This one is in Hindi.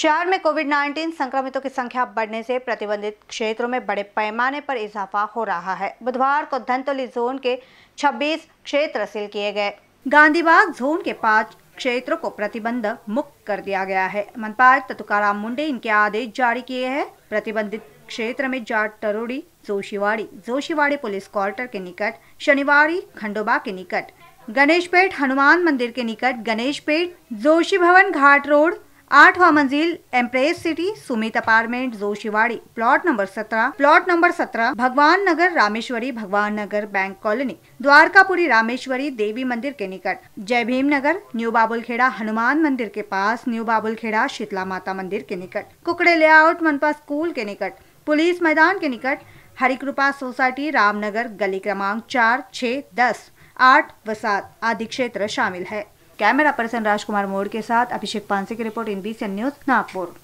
शहर में कोविड 19 संक्रमितों की संख्या बढ़ने से प्रतिबंधित क्षेत्रों में बड़े पैमाने पर इजाफा हो रहा है बुधवार को धनतोली जोन के 26 क्षेत्र सील किए गए गांधीबाग जोन के पांच क्षेत्रों को प्रतिबंध मुक्त कर दिया गया है मनपा आयुक्त मुंडे इनके आदेश जारी किए हैं प्रतिबंधित क्षेत्र में जाट तरोड़ी जोशीवाड़ी जोशीवाड़ी पुलिस क्वार्टर के निकट शनिवारी खंडोबा के निकट गणेश पेट हनुमान मंदिर के निकट गणेश पेट जोशी भवन घाट रोड आठवां मंजिल empress city Sumit apartment Joshiwadi plot number सत्रह प्लॉट नंबर सत्रह भगवान नगर रामेश्वरी भगवान नगर बैंक कॉलोनी द्वारकापुरी रामेश्वरी देवी मंदिर के निकट जय भीम नगर न्यू बाबुलखेड़ा हनुमान मंदिर के पास न्यू बाबुलखेड़ा शीतला माता मंदिर के निकट कुकड़े लेआउट मनपा स्कूल के निकट पुलिस मैदान के निकट हरिकृपा सोसाइटी रामनगर गली क्रमांक चार छह दस आठ व सात आदि क्षेत्र शामिल है कैमरा पर्सन राजकुमार मोड़ के साथ अभिषेक पांसे की रिपोर्ट एनबीसी न्यूज नागपुर